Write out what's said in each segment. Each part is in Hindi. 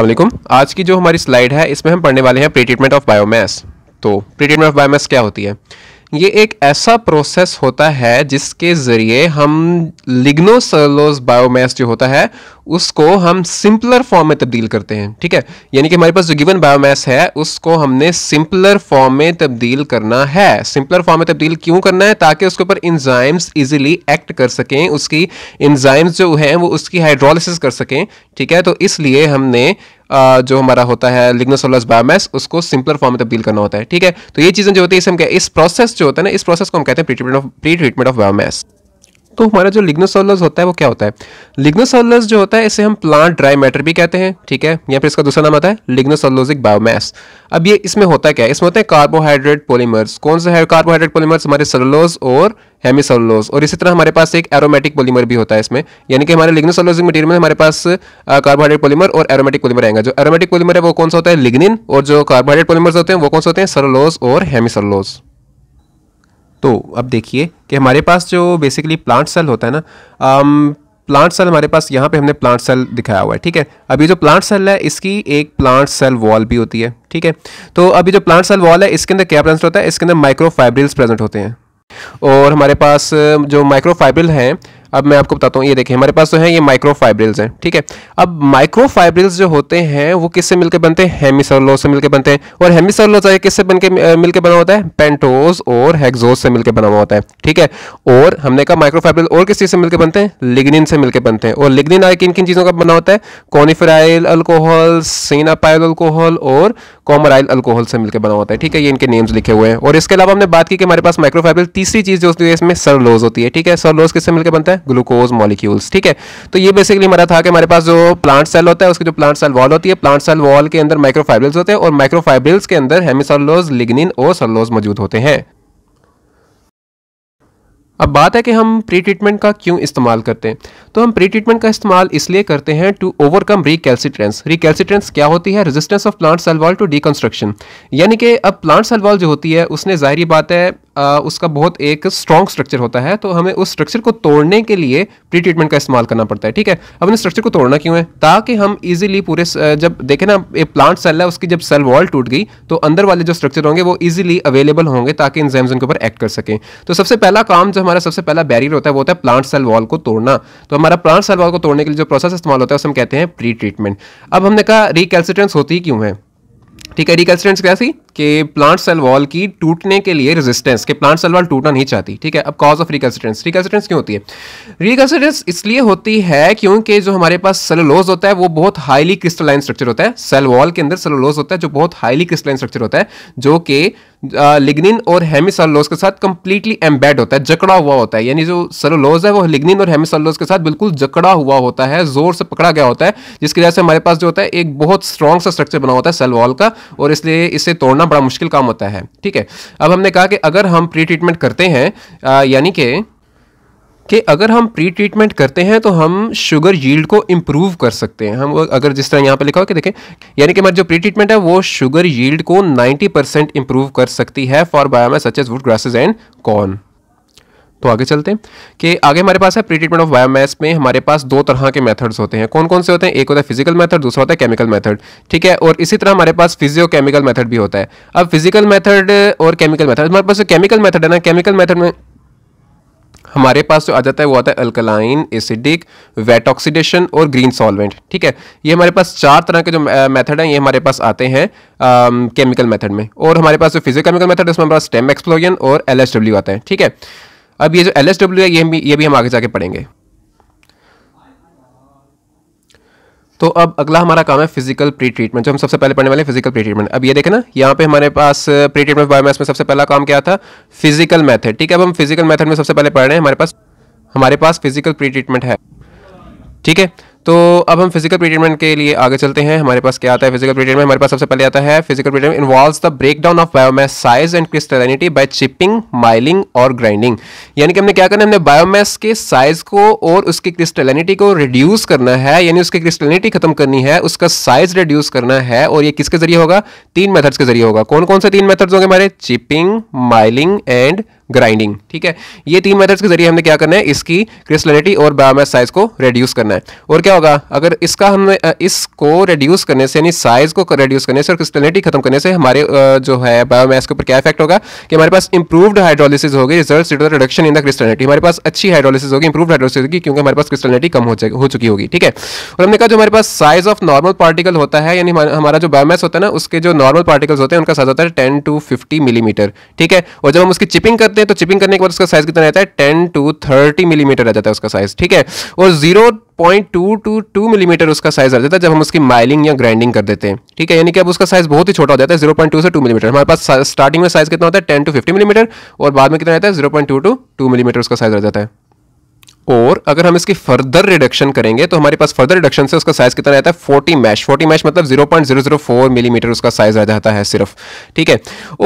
असलम आज की जो हमारी स्लाइड है इसमें हम पढ़ने वाले हैं प्री ट्रीटमेंट ऑफ बायोमैस तो प्रीटीटमेंट ऑफ बायोमैस क्या होती है ये एक ऐसा प्रोसेस होता है जिसके ज़रिए हम लिग्नोसलोज बायोमैस जो होता है उसको हम सिंपलर फॉर्म में तब्दील करते हैं ठीक है यानी कि हमारे पास जो गिवन बायोमास है उसको हमने सिंपलर फॉर्म में तब्दील करना है सिंपलर फॉर्म में तब्दील क्यों करना है ताकि उसके ऊपर इंजाइम्स इजीली एक्ट कर सकें उसकी इंजाइम्स जो हैं वो उसकी हाइड्रोलिसिस कर सकें ठीक है तो इसलिए हमने जो हमारा होता है लिग्नोसोलस बायोमैस उसको सिंपलर फॉर्म में तब्दील करना होता है ठीक है तो ये चीज़ें जो होती है इस क्या इस प्रोसेस जो होता है ना इस प्रोसेस को हम कहते हैं pretreatment of pretreatment of biomass तो हमारा जो लिग्नोसोलस होता है वो क्या होता है लिग्नोसोलस जो होता है इसे हम प्लांट ड्राई मैटर भी कहते हैं ठीक है या फिर इसका दूसरा नाम आता है लिग्नोसोलोजिक बायोमैस अब ये इसमें होता है क्या इसमें होता है कार्बोहाइड्रेट पोलीमर्स कौन सा है कार्बोहाइड्रेट पोलीमर्स हमारे सेलोलोज और हेमिसोलोज और इसी तरह हमारे पास एक एरोमेटिक पोलीमर भी होता है इसमें यानी कि हमारे लिग्नोसोलोजिक मटीरियल में हमारे पास कार्बोहाइड्रेट पोलीमर और एरोमेटिक पोलीमर आएगा जो एरोमेटिक पोलीमर है वो कौन सा होता है लिग्निन और जो कार्बोहाइड्रेट पोलीमर्स होते हैं वो कौन से होते हैं सेलोलोज और हेमिसोलोज तो अब देखिए कि हमारे पास जो बेसिकली प्लांट सेल होता है ना आम, प्लांट सेल हमारे पास यहाँ पे हमने प्लांट सेल दिखाया हुआ है ठीक है अभी जो प्लांट सेल है इसकी एक प्लांट सेल वॉल भी होती है ठीक है तो अभी जो प्लांट सेल वॉल है इसके अंदर क्या प्रेजेंट होता है इसके अंदर माइक्रोफाइब्रिल्स प्रेजेंट होते हैं और हमारे पास जो माइक्रोफाइब्रिल हैं अब मैं आपको बताता हूँ ये देखिए हमारे पास तो है ये माइक्रोफाइब्रिल्स हैं ठीक है अब माइक्रोफाइब्रिल्स जो होते हैं वो किससे मिलकर बनते हैं हेमिसरलो से मिलकर बनते हैं और हेमिसरलो चाहिए किससे बन के मिलकर बना होता है पेंटोज और हेक्सोज से मिलकर बना हुआ होता है ठीक है और हमने कहा माइक्रोफाइब्रिल और किस चीज़ से मिलकर बनते हैं लिग्निन से मिलकर बनते हैं और लिग्निन आए किन किन चीज़ों का बना होता है कॉनिफेराइल अल्कोहल सीनापाइल अल्कोहल और कॉमराइल अल्कोहल से मिलकर बना होता है ठीक है ये इनके नेम्स लिखे हुए हैं और इसके अलावा हमने बात की कि हमारे पास माइक्रोफाइब्रिल तीसरी चीज़ जो होती है इसमें सरलोज होती है ठीक है सरलोज किससे मिलकर बनता है ग्लूकोज मॉलिक्यूल्स ठीक है तो ये बेसिकली हमारा था कि हमारे पास जो प्लांट सेल होता है उसकी जो प्लांट सेल वॉल होती है प्लांट सेल वॉल के अंदर माइक्रोफाइब्रिल्स होते हैं और माइक्रोफाइब्रिल्स के अंदर हेमिसलोज लिग्निन और सलोज मौजूद होते हैं अब बात है कि हम प्री ट्रीटमेंट का क्यों इस्तेमाल करते हैं तो हम प्री ट्रीटमेंट का इस्तेमाल इसलिए करते हैं टू ओवरकम रिकैल्सिट्रेंस रिकैल्सिट्रेंस क्या होती है resistance of plant cell wall to deconstruction यानी कि अब प्लांट सेल वॉल जो होती है उसने जाहिर बात है आ, उसका बहुत एक स्ट्रॉन्ग स्ट्रक्चर होता है तो हमें उस स्ट्रक्चर को तोड़ने के लिए प्री ट्रीटमेंट का इस्तेमाल करना पड़ता है ठीक है अब इन स्ट्रक्चर को तोड़ना क्यों है ताकि हम इजीली पूरे जब देखें ना एक प्लांट सेल है उसकी जब सेल वॉल टूट गई तो अंदर वाले जो स्ट्रक्चर होंगे वो ईजिली अवेलेबल होंगे ताकि इंजाम्स उनके ऊपर एक्ट कर सकें तो सबसे पहला काम जो हमारा सबसे पहला बैरियर होता है वो होता है प्लांट सेल वॉल को तोड़ना तो हमारा प्लांट सेल वॉल को तोड़ने के लिए जो प्रोसेस इस्तेमाल होता है उसमें हम कहते हैं प्री ट्रीटमेंट अब हमने कहा रिकेल्सिटेंस होती क्यों है ठीक है क्या कैसी कि प्लांट सेल वॉल की टूटने के लिए रेजिस्टेंस कि प्लांट सेल वॉल टूटना नहीं चाहती ठीक है अब कॉज ऑफ रिकन्सिडेंस रिकन्सिडेंस क्यों होती है रिकन्सिडेंस इसलिए होती है क्योंकि जो हमारे पास सेलोलोज होता है वो बहुत हाईली क्रिस्टलाइन स्ट्रक्चर होता है सेल वॉल के अंदर सेलोलोज होता है जो बहुत हाईली क्रिस्टलाइन स्ट्रक्चर होता है जो कि लिग्निन और हेमिसलोज के साथ कंप्लीटली एम्बेड होता है जकड़ा हुआ होता है यानी जो सेलोलोज है वो लिग्निन और हेमिसलोज के साथ बिल्कुल जकड़ा हुआ होता है जोर से पकड़ा गया होता है जिसकी वजह से हमारे पास जो होता है एक बहुत स्ट्रॉन्ग सा स्ट्रक्चर बना होता है सेल वॉल का और इसलिए इसे तोड़ना करना बड़ा मुश्किल काम होता है ठीक है अब हमने कहा कि अगर हम प्री ट्रीटमेंट करते हैं यानी कि कि अगर हम प्री ट्रीटमेंट करते हैं तो हम शुगर यील्ड को इम्प्रूव कर सकते हैं हम अगर जिस तरह यहाँ पे लिखा हो कि देखें यानी कि हमारी जो प्री ट्रीटमेंट है वो शुगर यील्ड को 90 परसेंट इम्प्रूव कर सकती है for biomass such as wood grasses and corn तो आगे चलते हैं कि आगे हमारे पास है प्री ट्रीटमेंट ऑफ बायोमैस में हमारे पास दो तरह के मेथड्स होते हैं कौन कौन से होते हैं एक होता है फिजिकल मेथड दूसरा होता है केमिकल मेथड ठीक है और इसी तरह हमारे पास फिजियो केमिकल मेथड भी होता है अब फिजिकल मेथड और केमिकल मेथड हमारे पास जो केमिकल मेथड है ना केमिकल मेथड में हमारे पास जो आ जाता है वो आता है अल्कलाइन एसिडिक वेट ऑक्सीडेशन और ग्रीन सॉल्वेंट ठीक है ये हमारे पास चार तरह के जो मेथड हैं ये हमारे पास आते हैं केमिकल मेथड में और हमारे पास जो केमिकल मेथड है उसमें हमारे पास स्टेम एक्सप्लोजन और एल आते हैं ठीक है अब ये जो एल एस डब्ल्यू है ये भी ये भी हम आगे जाके पढ़ेंगे तो अब अगला हमारा काम है फिजिकल प्री ट्रीटमेंट जो हम सबसे पहले पढ़ने वाले हैं फिजिकल प्री ट्रीटमेंट अब ये देखें ना यहाँ पे हमारे पास प्री ट्रीटमेंट बायोमैस में सबसे पहला काम क्या था फिजिकल मेथड ठीक है अब हम फिजिकल मेथड में सबसे पहले पढ़ रहे हैं हमारे पास हमारे पास फिजिकल प्री ट्रीटमेंट है ठीक है तो अब हम फिजिकल प्रीटमेंट के लिए आगे चलते हैं हमारे पास क्या आता है फिजिकल प्रीटमेंट हमारे पास सबसे पहले आता है physical pretreatment involve the break down of biomass size and crystallinity by chipping milling और ग्राइंडिंग यानी कि हमने क्या करना है हमने बायोमैस के साइज को और उसकी क्रिस्टलिनिटी को रिड्यूस करना है यानी उसकी क्रिस्टलिनिटी खत्म करनी है उसका साइज रिड्यूस करना है और ये किसके जरिए होगा तीन मेथड्स के जरिए होगा कौन कौन से तीन मेथड्स होंगे हमारे चिपिंग माइलिंग एंड ग्राइंडिंग ठीक है ये तीन मेथड्स के जरिए हमने क्या करना है इसकी क्रिस्टलिटी और बायोमास साइज को रेड्यूस करना है और क्या होगा अगर इसका हमने इसको रेड्यूस करने से यानी साइज को रेड्यूस करने से और क्रिस्टलिटी खत्म करने से हमारे जो है बायोमास के ऊपर क्या इफेक्ट होगा कि हमारे पास इंप्रूव्ड हाइड्रोलिसिस होगी result reduction in the crystallinity हमारे पास अच्छी हाइड्रोलिसिस होगी इंप्रूव्ड हाइड्रोलिसिस होगी क्योंकि हमारे पास क्रिस्टलिटी कम हो, हो चुकी होगी ठीक है और हमने कहा जो हमारे पास साइज ऑफ नॉर्मल पार्टिकल होता है यानी हमारा जो बायोमास होता है ना उसके जो नॉर्मल पार्टिकल्स होते हैं उनका साइज होता है टेन टू फिफ्टी मिलीमीटर ठीक है और जब हम उसकी चिपिंग करते करते हैं तो चिपिंग करने के बाद उसका साइज कितना रहता है टेन टू थर्टी मिलीमीटर रह जाता है उसका साइज ठीक है और zero point two to two millimetre उसका साइज आ जाता है जब हम उसकी माइलिंग या ग्राइंडिंग कर देते हैं ठीक है यानी कि अब उसका साइज बहुत ही छोटा हो जाता है जीरो पॉइंट टू से टू मिलीमीटर हमारे पास स्टार्टिंग में साइज कितना होता है टेन टू फिफ्टी मिलीमीटर और बाद में कितना रहता है zero point two to two millimetre उसका साइज आ जाता है और अगर हम इसकी फर्दर रिडक्शन करेंगे तो हमारे पास फर्दर रिडक्शन से उसका साइज कितना रहता है फोर्टी मैश 40 मैश मतलब zero point zero zero four millimetre उसका साइज आ जाता है सिर्फ ठीक है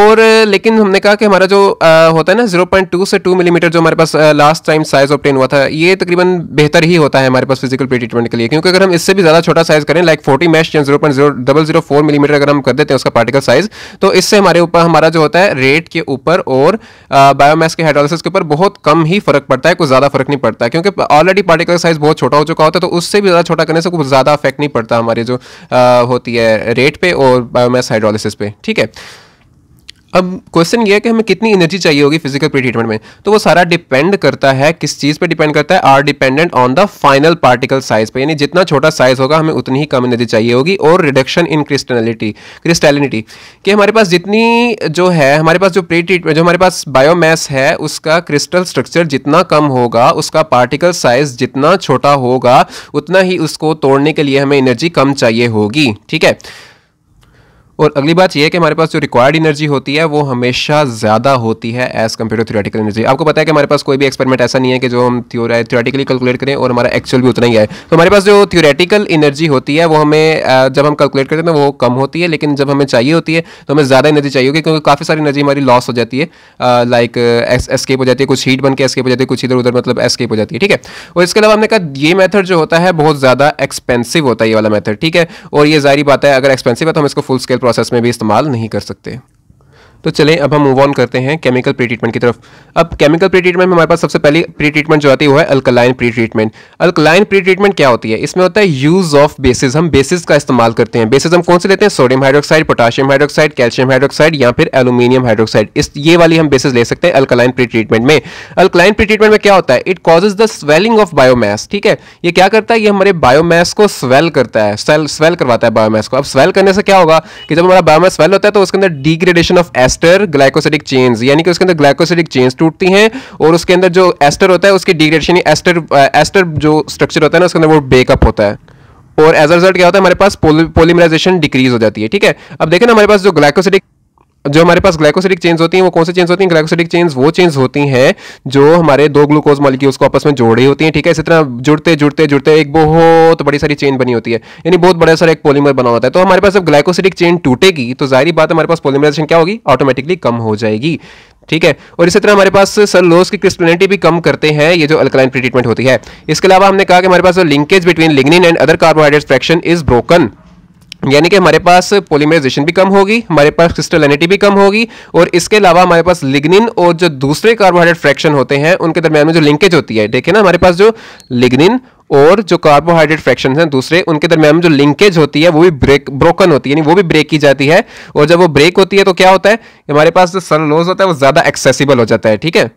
और लेकिन हमने कहा कि हमारा जो आ, होता है ना जीरो पॉइंट टू से टू मिलीमीटर जो हमारे पास लास्ट टाइम साइज ऑप्टेन हुआ था ये तकरीबन बेहतर ही होता है हमारे पास फिजिकल प्री ट्रीटमेंट के लिए क्योंकि अगर हम इससे भी ज़्यादा छोटा साइज करें लाइक फोर्टी मैश या zero point zero double zero four अगर हम कर देते हैं उसका पार्टिकल साइज तो इससे हमारे ऊपर हमारा जो होता है रेट के ऊपर और बायोमैस के हाइड्रोलिस के ऊपर बहुत कम ही फर्क पड़ता है कुछ ज़्यादा फर्क नहीं पड़ता है क्योंकि ऑलरेडी पार्टिकल का साइज बहुत छोटा हो चुका होता है तो उससे भी ज़्यादा छोटा करने से कुछ ज़्यादा अफेक्ट नहीं पड़ता हमारे जो आ, होती है रेट पे और बायोमैस हाइड्रोलिसिस पे ठीक है अब क्वेश्चन ये है कि हमें कितनी एनर्जी चाहिए होगी फिजिकल प्री ट्रीटमेंट में तो वो सारा डिपेंड करता है किस चीज़ पे डिपेंड करता है are dependent on the final particle size पे यानी जितना छोटा साइज होगा हमें उतनी ही कम एनर्जी चाहिए होगी और रिडक्शन इन क्रिस्टलिटी क्रिस्टलिनिटी कि हमारे पास जितनी जो है हमारे पास जो प्री ट्रीटमेंट जो हमारे पास बायोमैस है उसका क्रिस्टल स्ट्रक्चर जितना कम होगा उसका पार्टिकल साइज जितना छोटा होगा उतना ही उसको तोड़ने के लिए हमें एनर्जी कम चाहिए होगी ठीक है और अगली बात यह है कि हमारे पास जो रिक्वायर्ड एनर्जी होती है वो हमेशा ज़्यादा होती है as compare to theoretical energy आपको पता है कि हमारे पास कोई भी एक्सपेरिमेंट ऐसा नहीं है कि जो हम थ्योरेटिकली कैलकुलेट करें और हमारा एक्चुअल भी उतना ही है तो हमारे पास जो थ्योरेटिकल एनर्जी होती है वो हमें जब हम कैलकुलेट करते हैं तो वो कम होती है लेकिन जब हमें चाहिए होती है तो हमें ज़्यादा एनर्जी चाहिए होगी क्योंकि काफ़ी सारी एनर्जी हमारी लॉस हो जाती है लाइक एस्केप हो जाती है कुछ हीट बन के एस्केप हो जाती है कुछ इधर उधर मतलब एस्केप हो जाती है ठीक है और इसके अलावा हमने कहा ये मेथड जो होता है बहुत ज़्यादा एक्सपेंसिव होता है ये वाला मेथड ठीक है और ये जारी बात है अगर एक्सपेंसिव है तो हम इसको फुल स्केल प्रोसेस में भी इस्तेमाल नहीं कर सकते तो चलें अब हम मूव ऑन करते हैं केमिकल प्री ट्रीटमेंट की तरफ अब केमिकल प्री ट्रीटमेंट में हमारे पास सबसे पहले प्री ट्रीटमेंट जो आती है वो है alkaline pretreatment alkaline pretreatment क्या होती है इसमें होता है यूज ऑफ बेसिस हम बेसिस का इस्तेमाल करते हैं बेसिस हम कौन से लेते हैं sodium hydroxide potassium hydroxide calcium hydroxide या फिर एलुमिनियम हाइड्रोक्साइड इस ये वाली हम बेसिस ले सकते हैं अल्कलाइन प्री ट्रीटमेंट में अल्कलाइन प्री ट्रीटमेंट में क्या होता है it causes the swelling of biomass ठीक है ये क्या करता है ये हमारे बायोमैस को स्वेल करता है स्वेल करवाता है बायोमैस को अब स्वेल करने से क्या होगा कि जब हमारा बायोमैस स्वेल होता है तो उसके अंदर degradation of es ester glycosidic chains यानी कि उसके अंदर ग्लाइकोसिडिक चेन्स टूटती हैं और उसके अंदर जो एस्टर होता है उसकी डिग्रेडेशन एस्टर एस्टर जो स्ट्रक्चर होता है ना उसके अंदर वो ब्रेकअप होता है और एज अ रिजल्ट क्या होता है हमारे पास पोलिमराइजेशन डिक्रीज हो जाती है ठीक है अब देखें ना हमारे पास जो ग्लाइकोसिडिक जो हमारे पास ग्लाइकोसिडिक चेंज होती हैं वो कौन से चेंज होती हैं ग्लाइकोसिडिक चेंज वो चेंज होती हैं जो हमारे दो ग्लूकोज मॉलिक्यूल्स को आपस में जोड़ रही होती हैं ठीक है इसी तरह जुड़ते जुड़ते जुड़ते एक बहुत बड़ी सारी चेन बनी होती है यानी बहुत बड़ा सारा एक पॉलीमर बना होता है तो हमारे पास जब ग्लाइकोसिडिक चेन टूटेगी तो जाहिर बात हमारे पास पॉलीमराइजेशन क्या होगी ऑटोमेटिकली कम हो जाएगी ठीक है और इसी तरह हमारे पास लोस की क्रिस्टलिनिटी भी कम करते हैं ये जो अल्कलाइन प्रीट्रीटमेंट होती है इसके अलावा हमने कहा कि हमारे पास linkage between lignin and other carbohydrate fraction is broken यानी कि हमारे पास पोलीमराइजेशन भी कम होगी हमारे पास क्रिस्टलिनिटी भी कम होगी और इसके अलावा हमारे पास लिग्निन और जो दूसरे कार्बोहाइड्रेट फ्रैक्शन होते हैं उनके दरमियान में जो लिंकेज होती है देखिए ना हमारे पास जो लिग्निन और जो कार्बोहाइड्रेट फ्रैक्शन हैं दूसरे उनके दरमियान में जो लिंकेज होती है वो भी ब्रेक ब्रोकन होती है यानी वो भी ब्रेक की जाती है और जब वो ब्रेक होती है तो क्या होता है हमारे पास जो सन होता है वो ज़्यादा एक्सेसिबल हो जाता है ठीक है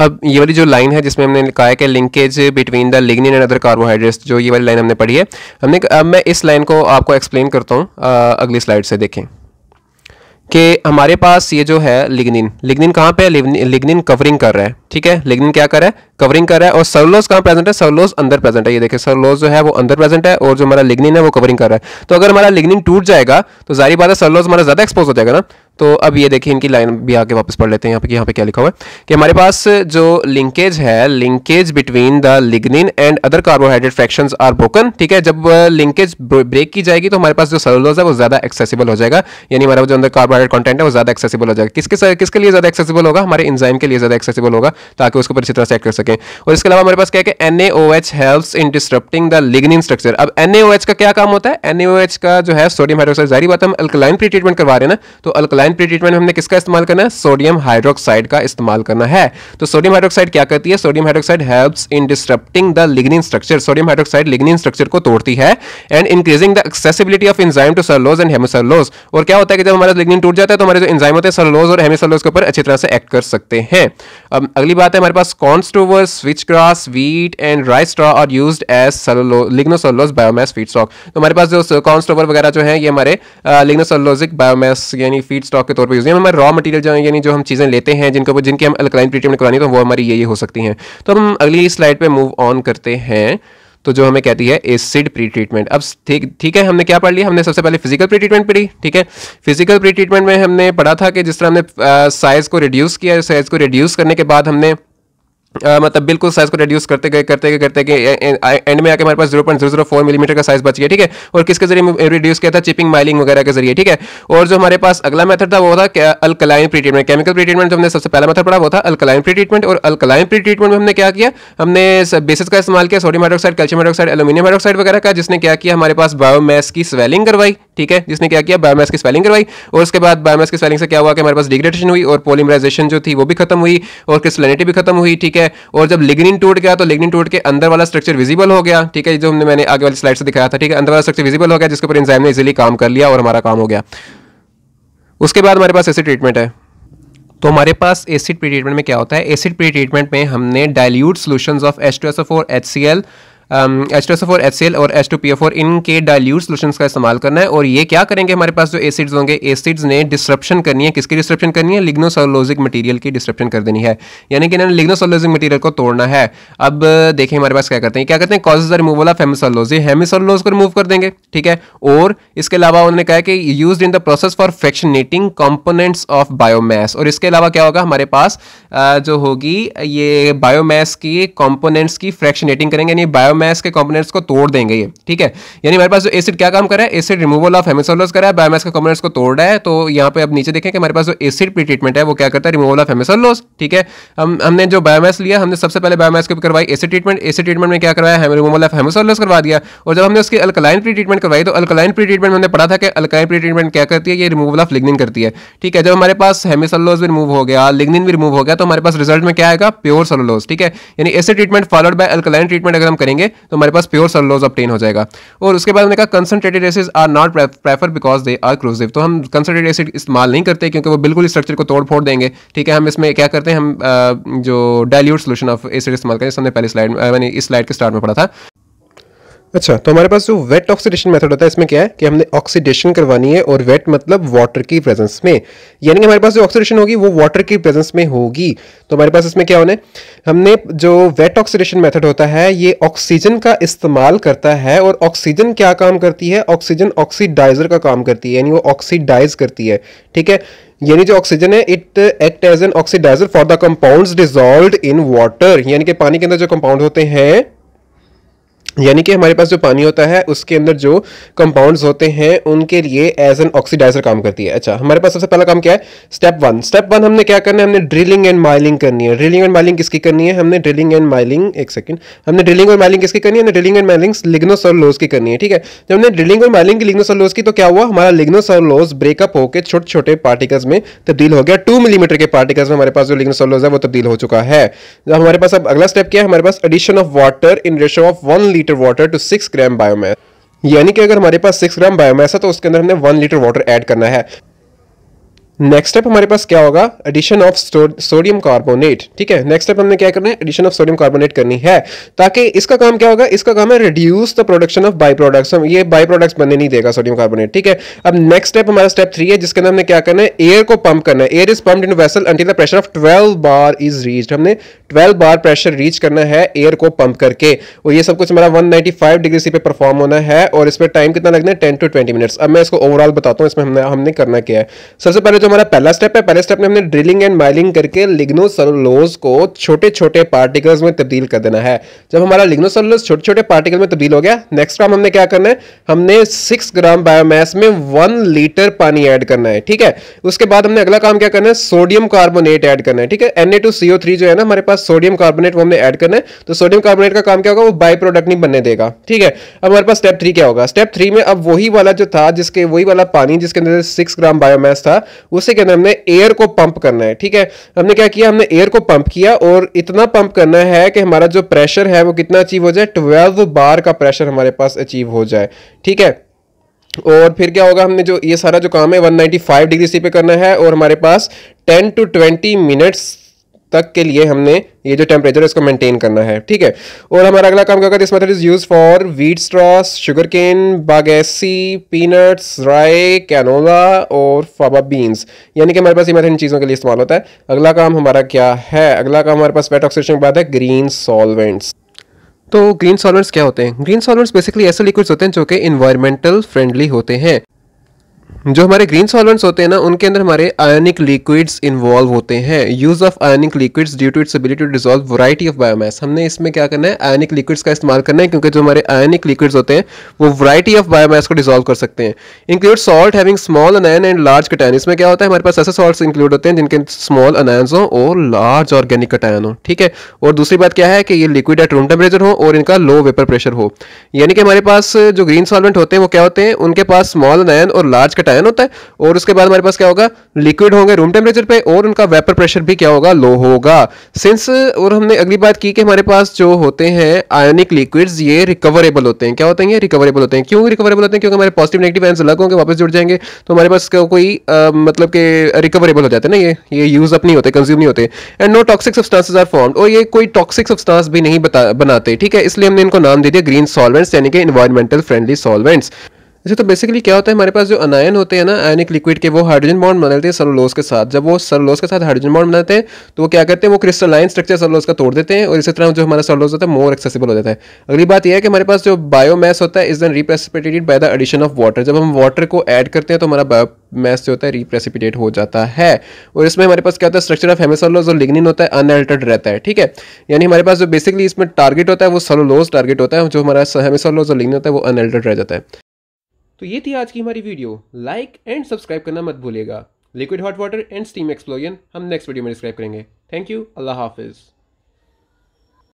अब ये वाली जो लाइन है जिसमें हमने कहा है कि linkage between the lignin and other carbohydrates जो ये वाली लाइन हमने पढ़ी है हमने अब मैं इस लाइन को आपको एक्सप्लेन करता हूँ अगली स्लाइड से देखें कि हमारे पास ये जो है लिग्निन लिग्निन कहाँ पे लिग्निन कवरिंग कर रहा है ठीक है लिग्निन क्या कर रहा है कवरिंग कर रहा है और सर्लोज कहाँ प्रेजेंट है सर्लोज अंदर प्रेजेंट है ये देखिए सर्लोज जो है वो अंदर प्रेजेंट है और जो हमारा लिग्निन है वो कवरिंग कर रहा है तो अगर हमारा लिग्निन टूट जाएगा तो जारी बात है सर्लोज हमारा ज़्यादा एक्सपोज हो जाएगा ना तो अब ये देखिए इनकी लाइन भी आके वापस पढ़ लेते हैं यहाँ पे यहाँ पे क्या लिखा हुआ है कि हमारे पास जो लिंकेज है linkage between the lignin and other carbohydrate fractions are broken ठीक है जब लिंकेज ब्रेक की जाएगी तो हमारे पास जो सेलुलोज है वो ज़्यादा एक्सेसिबल हो जाएगा यानी हमारा जो अंदर कार्बोहाइड्रेट कॉन्टेंट है वो ज़्यादा एक्सेसिबल हो जाएगा किसके किसके लिए ज़्यादा एक्सेसिबल होगा हमारे इंजाइम के लिए ज़्यादा एक्सेसिबल होगा ताकि उसको अच्छी तरह सेट कर सकें और इसके अलावा हमारे पास क्या है N H help in disrupting the lignin structure अब एन एच का क्या काम होता है एन एच का जो है सोडियम हाइड्रोक्साइड जारी बात हम अल्कलाइन प्री ट्रीटमेंट करवा रहे हैं ना तो अल्कलाइन लाइन प्री ट्रीटमेंट हमने किसका इस्तेमाल करना है सोडियम हाइड्रोक्साइड का इस्तेमाल करना है तो सोडियम हाइड्रोक्साइड क्या करती है sodium hydroxide helps in disrupting the lignin structure sodium hydroxide lignin structure को तोड़ती है and increasing the accessibility of enzyme to cellulose and hemicellulose और क्या होता है कि जब हमारा लिग्निन टूट जाता है तो हमारे जो इंजाइम होते हैं सर्लोज और हेमोसर्लोज के ऊपर अच्छी तरह से एक्ट कर सकते हैं अब अगली बात है हमारे पास corn stover switch grass wheat and rice straw are use as lignocellulose biomass feedstock तो हमारे पास जो कॉन्स्टोवर वगैरह जो है ये हमारे लिग्नोसर्लोजिक बायोमैस यानी फीड स्टॉक के तौर पर यूज़ हम हमारे रॉ मटीरियल जो यानी जो हम चीज़ें लेते हैं जिनको जिनके हम अल्कलाइन ट्रीटमेंट करानी तो वो हमारी ये ये हो सकती हैं तो हम अगली स्लाइड पर मूव ऑन करते हैं तो जो हमें कहती है एसिड प्री ट्रीटमेंट अब ठीक ठीक है हमने क्या पढ़ लिया हमने सबसे पहले फिजिकल प्री ट्रीटमेंट पढ़ी ठीक है फिजिकल प्री ट्रीटमेंट में हमने पढ़ा था कि जिस तरह हमने साइज को रिड्यूस किया साइज को रिड्यूस करने के बाद हमने आ, मतलब बिल्कुल साइज को रिड्यूस करते गए करते गए करते गए एंड में आके हमारे पास zero point zero zero four millimetre का साइज बच गया ठीक है और किसके जरिए रिड्यूस किया था चिपिंग माइलिंग वगैरह के जरिए ठीक है और जो हमारे पास अगला मेथड था वो था alkaline pretreatment chemical pretreatment जो हमने सबसे पहला मेथड पढ़ा वो था अल्कलाइन प्री ट्रीटमेंट और अल्कलाइन प्री ट्रीटमेंट में हमने क्या किया हमने बेसिस का इस्तेमाल किया sodium hydroxide calcium hydroxide aluminium hydroxide वगैरह का जिसने क्या किया हमारे पास बायोमैस की स्वेलिंग करवाई ठीक है जिसने क्या किया बायोमैस की स्वेलिंग करवाई और उसके बाद बायोमैस की स्वेलिंग से क्या हुआ कि हमारे पास डिग्रेडेशन हुई और पोलिमराइजेशन जो थी वो भी खत्म हुई और क्रिस्टलिनिटी भी खत्म हुई ठीक है है और जब लिग्निन टूट गया तो लिग्निन टूट के अंदर वाला स्ट्रक्चर विजिबल हो गया ठीक है जो हमने मैंने आगे वाली स्लाइड से दिखाया था ठीक है अंदर वाला स्ट्रक्चर विजिबल हो गया जिसके ऊपर इंजाइम ने इजिली काम कर लिया और हमारा काम हो गया उसके बाद हमारे पास ऐसे ट्रीटमेंट है तो हमारे पास एसिड प्री ट्रीटमेंट में क्या होता है एसिड प्री ट्रीटमेंट में हमने dilute solutions of H two S O four H C L H two S और एच सी एल और H two P F four इनके डायल्यूट सोल्यूशन का इस्तेमाल करना है और ये क्या करेंगे हमारे पास जो एसिड्स होंगे एसिड्स ने डिस्ट्रप्शन करनी है किसकी डिस्ट्रप्शन करनी है लिग्नोसोलोजिक मटीरियल की डिस्ट्रप्शन कर देनी है यानी कि इन्होंने लिग्नोसोलोजिक मटीरियल को तोड़ना है अब देखें हमारे पास क्या करते हैं क्या करते हैं causes removal of hemicellulose hemicellulose को रिमूव कर देंगे ठीक है और इसके अलावा उन्होंने कहा कि use in the process for fractionating components of biomass और इसके अलावा क्या होगा हमारे पास जो होगी ये बायोमैस की कॉम्पोनेंट्स की फ्रैक्शनेटिंग करेंगे यानी बायो बायोमास के कंपोनेंट्स को तोड़ देंगे ये ठीक है यानी हमारे पास जो एसिड क्या काम कर रहा है एसिड रिमूवल ऑफ हेमिसोलस कर रहा है बायोमास के कंपोनेंट्स को तोड़ रहा है तो यहाँ पे अब नीचे देखें कि हमारे पास जो एसिड प्री ट्रीटमेंट है वो क्या करता है रिमूवल ऑफ हेमेसोलोस ठीक है हम हमने जो बायोमास लिया हमने सबसे पहले बायोमास की करवाई एसिड ट्रीटमेंट एसिड ट्रीटमेंट में क्या करवाया रिमूवल ऑफ हेमिसोलस करवा दिया और जब हमने उसकी अल्कलाइन प्री ट्रीटमेंट करवाई तो अल्कलाइन प्री ट्रीटमेंट हमने पढ़ा था कि अल्कलाइन प्री ट्रीटमेंट क्या करती है ये रिमूवल ऑफ लिग्निन करती है ठीक है जब हमारे पास हेमेसोलोस भी रिमूव हो गया लिग्निन भी रिमूव हो गया तो हमारे पास रिजल्ट में क्या आएगा प्योर सोलोलोज ठीक है यानी acid treatment followed by alkaline treatment अगर हम करेंगे करेंगे तो हमारे पास प्योर सल्लोज ऑप्टेन हो जाएगा और उसके बाद हमने कहा concentrated acid are not prefer because they are corrosive तो हम कंसनट्रेटेड एसिड इस्तेमाल नहीं करते क्योंकि वो बिल्कुल स्ट्रक्चर को तोड़ फोड़ देंगे ठीक है हम इसमें क्या करते हैं हम जो डायल्यूट सोल्यूशन ऑफ एसिड इस्तेमाल करें हमने पहले स्लाइड मैंने इस स्लाइड के स्टार्ट में पढ़ा था अच्छा तो हमारे पास जो वेट ऑक्सीडेशन मेथड होता है इसमें क्या है कि हमने ऑक्सीडेशन करवानी है और वेट मतलब वाटर की प्रेजेंस में यानी कि हमारे पास जो ऑक्सीडेशन होगी वो वाटर की प्रेजेंस में होगी तो हमारे पास इसमें क्या होने हमने जो वेट ऑक्सीडेशन मेथड होता है ये ऑक्सीजन का इस्तेमाल करता है और ऑक्सीजन क्या काम करती है ऑक्सीजन ऑक्सीडाइजर का काम करती है यानी वो ऑक्सीडाइज करती है ठीक है यानी जो ऑक्सीजन है it act as an oxidiser for the compounds dissolve in water यानी कि पानी के अंदर जो कंपाउंड होते हैं यानी कि हमारे पास जो पानी होता है उसके अंदर जो कंपाउंड्स होते हैं उनके लिए एज एन ऑक्सीडाइजर काम करती है अच्छा हमारे पास सबसे पहला काम क्या है स्टेप वन स्टेप वन हमने क्या करना है हमने ड्रिलिंग एंड माइलिंग करनी है ड्रिलिंग एंड माइलिंग किसकी करनी है हमने ड्रिलिंग एंड माइलिंग एक सेकंड हमने ड्रिलिंग और माइलिंग किसकी करनी है ड्रिलिंग एंड माइलिंग लिग्नोसोलोज की करनी है ठीक है जब हमने ड्रिलिंग और माइलिंग की लिग्नोस की तो क्या हुआ हमारा लिग्नोस ब्रेकअप होकर छोटे छोटे पार्टिकल्स में तब्दील हो गया टू मिलीमीटर के पार्टिकल्स में हमारे पास जो लिग्नोस है वो तब्दील हो चुका है हमारे पास अब अगला स्टेप क्या है हमारे पास addition of water in ratio of one litre litre water to six gram biomass यानी कि अगर हमारे पास सिक्स ग्राम बायोमैस है तो उसके अंदर हमने वन लीटर वाटर ऐड करना है नेक्स्ट स्टेप हमारे पास क्या होगा एडिशन ऑफ सोडियम कार्बोनेट ठीक है नेक्स्ट स्टेप हमने क्या करना है एडिशन ऑफ सोडियम कार्बोनेट करनी है ताकि इसका काम क्या होगा इसका काम है reduce the production of by products हम ये बाई प्रोडक्ट्स बनने नहीं देगा सोडियम कार्बोनेट ठीक है अब नेक्स्ट स्टेप हमारा स्टेप थ्री है जिसके अंदर हमने क्या करना है एयर को पंप करना है air is pump in vessel until the pressure of twelve bar is reach हमने ट्वेल्व बार प्रेशर रीच करना है एयर को पंप करके और ये सब कुछ हमारा वन डिग्री सी पे परफॉर्म होना है और इसमें टाइम कितना लगना है टेन टू ट्वेंटी मिनट्स अब मैं इसको ओवरऑल बताता हूँ इसमें हमने हमने करना क्या है सबसे पहले जो हमारा पहला स्टेप है पहले स्टेप में हमने ड्रिलिंग एंड माइलिंग करके लिग्नोसलोज को छोटे छोटे पार्टिकल्स में तब्दील कर देना है जब हमारा लिग्नोसलोज छोटे छोटे पार्टिकल में तब्दील हो गया नेक्स्ट काम हमने क्या करना है हमने सिक्स ग्राम बायोमैस में वन लीटर पानी ऐड करना है ठीक है उसके बाद हमने अगला काम क्या करना है सोडियम कार्बोनेट ऐड करना है ठीक है एन जो है ना हमारे पास सोडियम कार्बोनेट वो हमने ऐड करना है तो सोडियम कार्बोनेट का काम क्या होगा वो बाई प्रोडक्ट नहीं बनने देगा ठीक है अब हमारे पास स्टेप थ्री क्या होगा स्टेप थ्री में अब वही वाला जो था जिसके वही वाला पानी जिसके अंदर सिक्स ग्राम बायोमैस था उससे क्या हमने एयर को पंप करना है ठीक है हमने क्या किया हमने एयर को पंप किया और इतना पंप करना है कि हमारा जो प्रेशर है वो कितना अचीव हो जाए ट्वेल्व बार का प्रेशर हमारे पास अचीव हो जाए ठीक है और फिर क्या होगा हमने जो ये सारा जो काम है 195 डिग्री सी पे करना है और हमारे पास 10 टू 20 मिनट्स तक के लिए हमने ये जो टेम्परेचर है इसको मेंटेन करना है ठीक है और हमारा अगला काम क्या होगा this method is use for wheat straws sugar cane bagasse peanuts rye canola और फाबा बीन्स यानी कि हमारे पास ये मेथड इन चीज़ों के लिए इस्तेमाल होता है अगला काम हमारा क्या है अगला काम हमारे पास पेट ऑक्सीडेशन के बाद है ग्रीन सॉल्वेंट्स तो ग्रीन सॉल्वेंट्स क्या होते हैं ग्रीन सॉल्वेंट्स बेसिकली ऐसे लिक्विड्स होते हैं जो कि इन्वायरमेंटल फ्रेंडली होते हैं जो हमारे ग्रीन सॉल्वेंट्स होते हैं ना उनके अंदर हमारे आयनिक लिक्विड्स इन्वॉल्व होते हैं use of ionic liquids due to its ability to dissolve variety of biomass हमने इसमें क्या करना है आयनिक लिक्विड्स का इस्तेमाल करना है क्योंकि जो हमारे आयोनिक लिक्विड्स होते हैं वो वराइटी ऑफ बायोमास को डिजॉल्व कर सकते हैं include salt having small anion and large cation इसमें क्या होता है हमारे पास ऐसे सॉल्ट इंक्लूड होते हैं जिनके स्मॉल अनायन हो और लार्ज ऑर्गेनिक कटायन हो ठीक है और दूसरी बात क्या है कि ये लिक्विड एट रूम टेम्परेचर हो और इनका लो वेपर प्रेशर हो यानी कि हमारे पास जो ग्रीन सॉल्वेंट होते हैं वो क्या होते हैं उनके पास स्मॉल अनायन और लार्ज कटायन आयन होता है और उसके बाद हमारे पास क्या होगा लिक्विड होंगे रूम टेम्परेचर पे और उनका वेपर प्रेशर भी क्या होगा लो होगा सिंस और हमने अगली बात की कि हमारे पास जो होते हैं आयोनिक लिक्विड्स ये रिकवरेबल होते हैं क्या होते हैं रिकवरेबल होते हैं क्यों रिकवरेबल होते हैं क्योंकि हमारे पॉजिटिव नेगेटिव आयन अलग होंगे वापस जुड़ जाएंगे तो हमारे पास कोई मतलब के रिकवरेबल हो जाते हैं ना ये ये यूज अप नहीं होते कंज्यूम नहीं होते and no toxic substances are form और ये कोई टॉक्सिक सब्सटेंस भी नहीं बनाते ठीक है इसलिए हमने इनको नाम दे दिया ग्रीन सॉल्वेंट्स यानी कि इन्वायरमेंटल फ्रेंडली सॉल्वेंट्स अच्छा तो बेसिकली क्या होता है हमारे पास जो अनायन होते हैं ना आयनिक लिक्विड के वो हाइड्रोजन बॉन्ड बनाते हैं सलोलोस के साथ जब वो सलोलोस के साथ हाइड्रोजन बॉन्ड बनाते हैं तो वो क्या करते हैं वो क्रिस्टलाइन स्ट्रक्चर सलोलोस का तोड़ देते हैं और इसी तरह जो हमारा सलोलोस होता है मोर एक्सेसिबल हो जाता है अगली बात यह है कि हमारे पास जो बायोमैस होता है is then reprecipitated by the addition of water जब हम वाटर को ऐड करते हैं तो हमारा बायो मैस जो होता है रिप्रेसिपिटेट हो जाता है और इसमें हमारे पास क्या होता है स्ट्रक्चर ऑफ हेमेसोलोज और लिग्निन होता है अनअल्टर्ड रहता है ठीक है यानी हमारे पास जो बेसिकली इसमें टारगेट होता है वो सलोलोज टारगेट होता है जो हमारा हेमेसोलोज और लिग्निन होता है वो अनअल्टर्ड रह जाता है तो ये थी आज की हमारी वीडियो लाइक एंड सब्सक्राइब करना मत भूलेगा liquid hot water and steam explosion हम नेक्स्ट वीडियो में डिस्क्राइब करेंगे थैंक यू अल्लाह हाफिज़